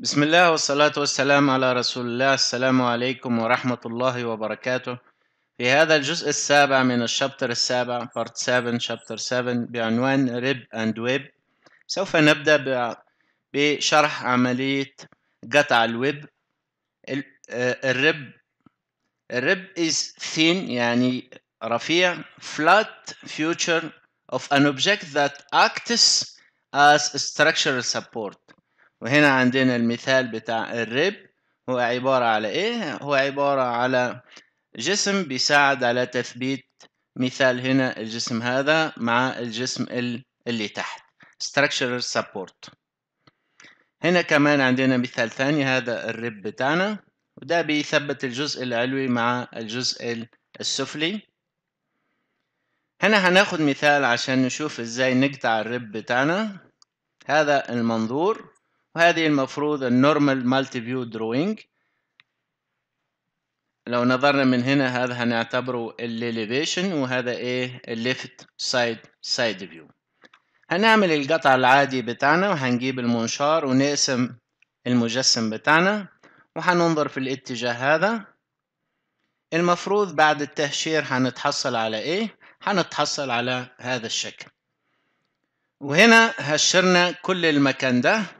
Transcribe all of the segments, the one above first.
بسم الله والصلاة والسلام على رسول الله السلام عليكم ورحمة الله وبركاته في هذا الجزء السابع من الشابتر السابع بارت 7 شابتر 7 بعنوان ريب اند ويب سوف نبدأ بشرح عملية قطع الويب آه، الريب الريب is thin يعني رفيع flat future of an object that acts as structural support وهنا عندنا المثال بتاع الريب هو عبارة على إيه؟ هو عبارة على جسم بيساعد على تثبيت مثال هنا الجسم هذا مع الجسم اللي تحت structural support هنا كمان عندنا مثال ثاني هذا الريب بتاعنا وده بيثبت الجزء العلوي مع الجزء السفلي هنا هناخد مثال عشان نشوف ازاي نقطع الريب بتاعنا هذا المنظور وهذه المفروض النورمال مالتي فيو دروينج لو نظرنا من هنا هذا هنعتبره الليليفيشن وهذا ايه الليفت سايد سايد فيو هنعمل القطع العادي بتاعنا وهنجيب المنشار ونقسم المجسم بتاعنا وهننظر في الاتجاه هذا المفروض بعد التهشير هنتحصل على ايه هنتحصل على هذا الشكل وهنا هشرنا كل المكان ده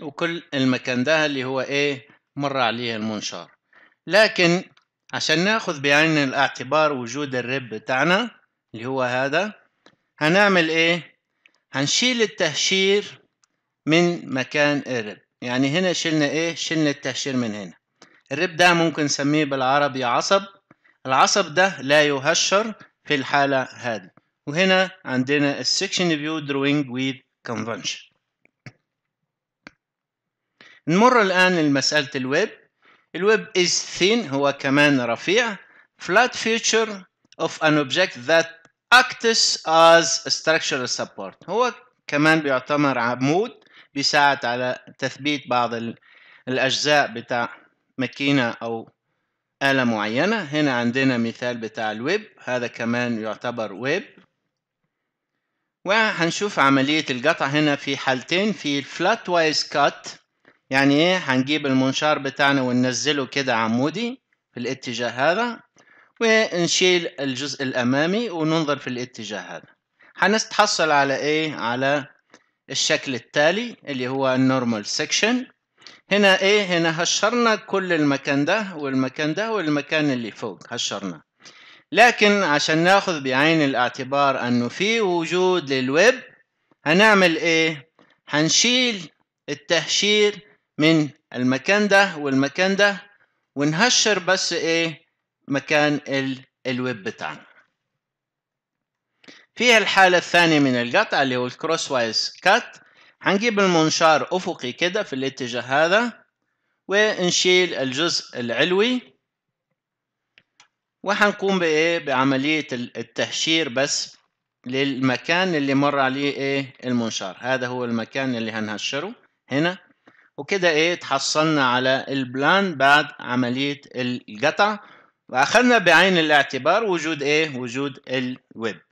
وكل المكان ده اللي هو ايه مر عليه المنشار لكن عشان ناخذ بعين الاعتبار وجود الرب بتاعنا اللي هو هذا هنعمل ايه هنشيل التهشير من مكان الرب يعني هنا شلنا ايه شلنا التهشير من هنا الرب ده ممكن نسميه بالعربي عصب العصب ده لا يهشر في الحالة هذه وهنا عندنا السكشن فيو دروينج ويد كونفنشن نمر الآن لمسألة الويب الويب is thin هو كمان رفيع flat feature of an object that acts as a structural support هو كمان بيعتبر عمود بيساعد على تثبيت بعض الأجزاء بتاع ماكينة أو آلة معينة هنا عندنا مثال بتاع الويب هذا كمان يعتبر ويب وهنشوف عملية القطع هنا في حالتين في flat wise cut يعني ايه هنجيب المنشار بتاعنا وننزله كده عمودي في الاتجاه هذا ونشيل الجزء الامامي وننظر في الاتجاه هذا هنتحصل على ايه على الشكل التالي اللي هو النورمال سيكشن هنا ايه هنا هشرنا كل المكان ده والمكان ده والمكان اللي فوق هشرنا لكن عشان ناخذ بعين الاعتبار انه في وجود للويب هنعمل ايه هنشيل التهشير من المكان ده والمكان ده ونهشر بس ايه مكان ال الويب بتاعنا في الحالة الثانية من القطع اللي هو الكروس وايز كات هنجيب المنشار أفقي كده في الاتجاه هذا ونشيل الجزء العلوي وهنقوم بإيه بعملية التهشير بس للمكان اللي مر عليه إيه المنشار هذا هو المكان اللي هنهشره هنا وكده ايه تحصلنا على البلان بعد عملية القطع واخذنا بعين الاعتبار وجود ايه وجود الويب